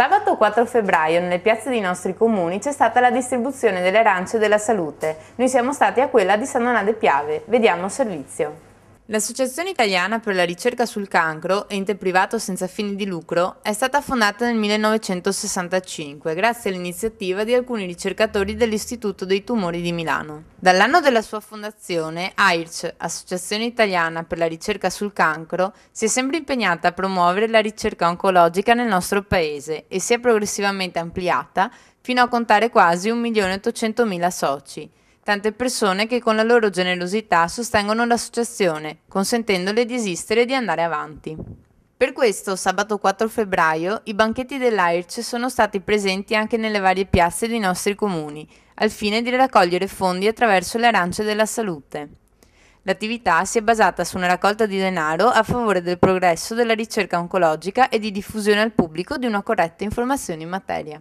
Sabato 4 febbraio nelle piazze dei nostri comuni c'è stata la distribuzione delle arance della salute. Noi siamo stati a quella di San Donato de Piave. Vediamo il servizio. L'Associazione Italiana per la ricerca sul cancro, ente privato senza fini di lucro, è stata fondata nel 1965 grazie all'iniziativa di alcuni ricercatori dell'Istituto dei Tumori di Milano. Dall'anno della sua fondazione, AIRC, Associazione Italiana per la ricerca sul cancro, si è sempre impegnata a promuovere la ricerca oncologica nel nostro paese e si è progressivamente ampliata fino a contare quasi 1.800.000 soci tante persone che con la loro generosità sostengono l'associazione, consentendole di esistere e di andare avanti. Per questo, sabato 4 febbraio, i banchetti dell'AIRC sono stati presenti anche nelle varie piazze dei nostri comuni, al fine di raccogliere fondi attraverso le arance della salute. L'attività si è basata su una raccolta di denaro a favore del progresso della ricerca oncologica e di diffusione al pubblico di una corretta informazione in materia.